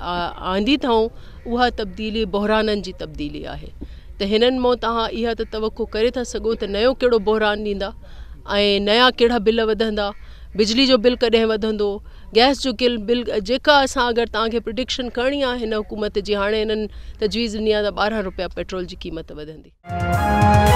आंदी अथऊं उहा तब्दीली बहराननि जी तब्दीली आहे त हिननि मां तव्हां इहा त तवको करे था सघो त नयो कहिड़ो बहरान ॾींदा ऐं नया कहिड़ा बिल वधंदा बिजली जो बिल कॾहिं वधंदो गैस जो किल बिल जेका असां अगरि तव्हांखे प्रिडिक्शन करणी आहे हिन हुकूमत जी हाणे हिननि तजवीज़ ॾिनी आहे त ॿारहं रुपया पेट्रोल जी क़ीमत वधंदी